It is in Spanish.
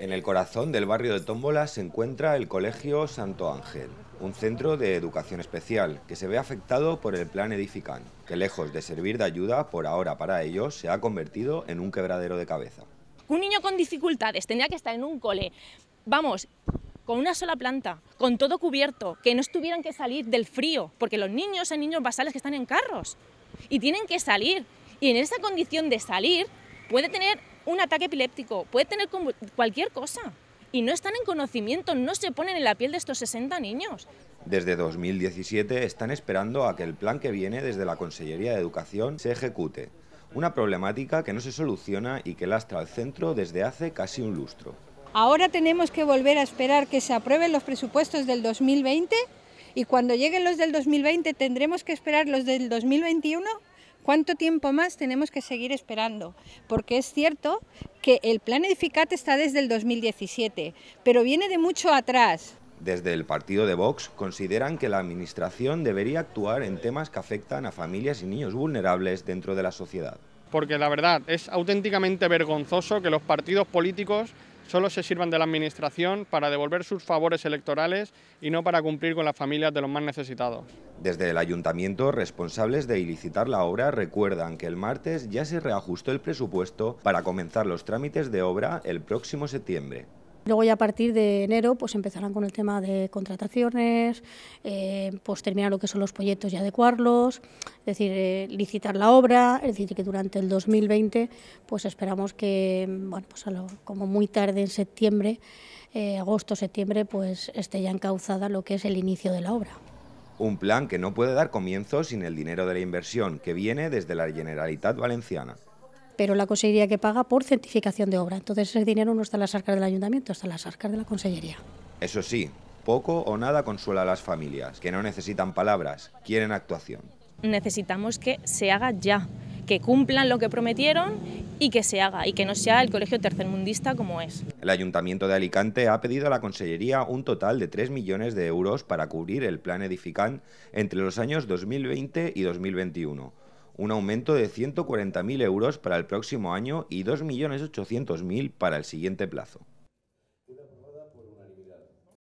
En el corazón del barrio de Tómbola se encuentra el Colegio Santo Ángel, un centro de educación especial que se ve afectado por el plan Edifican, que lejos de servir de ayuda por ahora para ellos, se ha convertido en un quebradero de cabeza. Un niño con dificultades tendría que estar en un cole, vamos, con una sola planta, con todo cubierto, que no estuvieran que salir del frío, porque los niños son niños basales que están en carros y tienen que salir. Y en esa condición de salir puede tener un ataque epiléptico, puede tener cualquier cosa. Y no están en conocimiento, no se ponen en la piel de estos 60 niños. Desde 2017 están esperando a que el plan que viene desde la Consellería de Educación se ejecute. Una problemática que no se soluciona y que lastra al centro desde hace casi un lustro. Ahora tenemos que volver a esperar que se aprueben los presupuestos del 2020 y cuando lleguen los del 2020 tendremos que esperar los del 2021 ¿Cuánto tiempo más tenemos que seguir esperando? Porque es cierto que el plan Edificat está desde el 2017, pero viene de mucho atrás. Desde el partido de Vox consideran que la Administración debería actuar en temas que afectan a familias y niños vulnerables dentro de la sociedad. Porque la verdad es auténticamente vergonzoso que los partidos políticos solo se sirvan de la Administración para devolver sus favores electorales y no para cumplir con las familias de los más necesitados. Desde el ayuntamiento, responsables de ilicitar la obra recuerdan que el martes ya se reajustó el presupuesto para comenzar los trámites de obra el próximo septiembre. Luego ya a partir de enero pues empezarán con el tema de contrataciones, eh, pues terminar lo que son los proyectos y adecuarlos, es decir, eh, licitar la obra, es decir, que durante el 2020 pues esperamos que, bueno, pues como muy tarde en septiembre, eh, agosto, septiembre, pues esté ya encauzada lo que es el inicio de la obra. Un plan que no puede dar comienzo sin el dinero de la inversión que viene desde la Generalitat Valenciana pero la Consellería que paga por certificación de obra. Entonces ese dinero no está en las arcas del ayuntamiento, está en las arcas de la Consellería. Eso sí, poco o nada consuela a las familias, que no necesitan palabras, quieren actuación. Necesitamos que se haga ya, que cumplan lo que prometieron y que se haga, y que no sea el colegio tercermundista como es. El Ayuntamiento de Alicante ha pedido a la Consellería un total de 3 millones de euros para cubrir el plan Edifican entre los años 2020 y 2021 un aumento de 140.000 euros para el próximo año y 2.800.000 para el siguiente plazo.